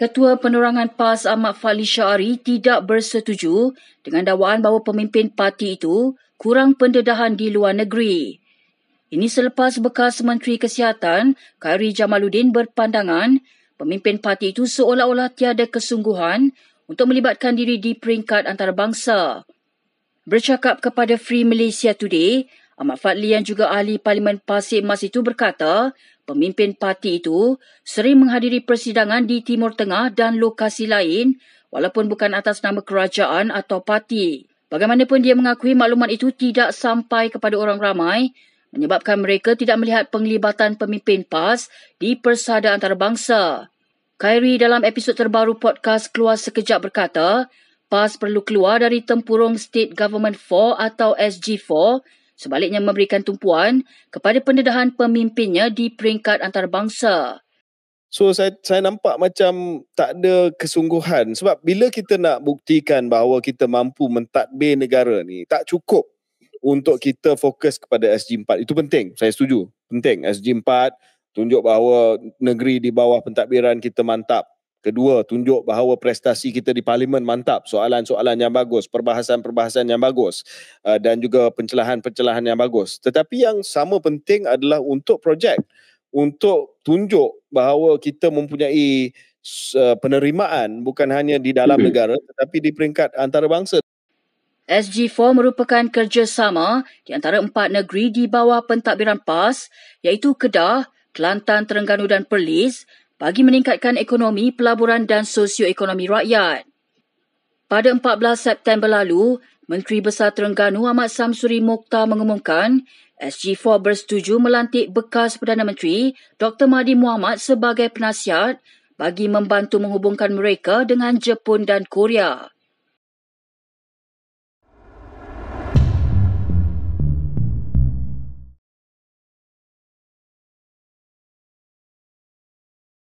Ketua Penerangan PAS Ahmad Fali Syari tidak bersetuju dengan dakwaan bahawa pemimpin parti itu kurang pendedahan di luar negeri. Ini selepas bekas Menteri Kesihatan Khairi Jamaluddin berpandangan pemimpin parti itu seolah-olah tiada kesungguhan untuk melibatkan diri di peringkat antarabangsa. Bercakap kepada Free Malaysia Today, Ahmad Fadli yang juga ahli Parlimen Pasir Mas itu berkata, pemimpin parti itu sering menghadiri persidangan di Timur Tengah dan lokasi lain walaupun bukan atas nama kerajaan atau parti. Bagaimanapun dia mengakui maklumat itu tidak sampai kepada orang ramai menyebabkan mereka tidak melihat penglibatan pemimpin PAS di persada antarabangsa. Khairi dalam episod terbaru podcast Keluar Sekejap berkata, PAS perlu keluar dari tempurung State Government 4 atau SG4 sebaliknya memberikan tumpuan kepada pendedahan pemimpinnya di peringkat antarabangsa. So saya saya nampak macam tak ada kesungguhan sebab bila kita nak buktikan bahawa kita mampu mentadbir negara ni tak cukup untuk kita fokus kepada SG4 itu penting saya setuju penting SG4 tunjuk bahawa negeri di bawah pentadbiran kita mantap Kedua, tunjuk bahawa prestasi kita di parlimen mantap. Soalan-soalan yang bagus, perbahasan-perbahasan yang bagus eh, dan juga pencelahan-pencelahan yang bagus. Tetapi yang sama penting adalah untuk projek. Untuk tunjuk bahawa kita mempunyai eh, penerimaan bukan hanya di dalam negara tetapi di peringkat antarabangsa. SG4 merupakan kerjasama di antara empat negeri di bawah pentadbiran PAS iaitu Kedah, Kelantan, Terengganu dan Perlis bagi meningkatkan ekonomi, pelaburan dan sosioekonomi rakyat. Pada 14 September lalu, Menteri Besar Terengganu Ahmad Samsuri Mokhtar mengumumkan SG4 bersetuju melantik bekas Perdana Menteri Dr. Mahdi Muhammad sebagai penasihat bagi membantu menghubungkan mereka dengan Jepun dan Korea.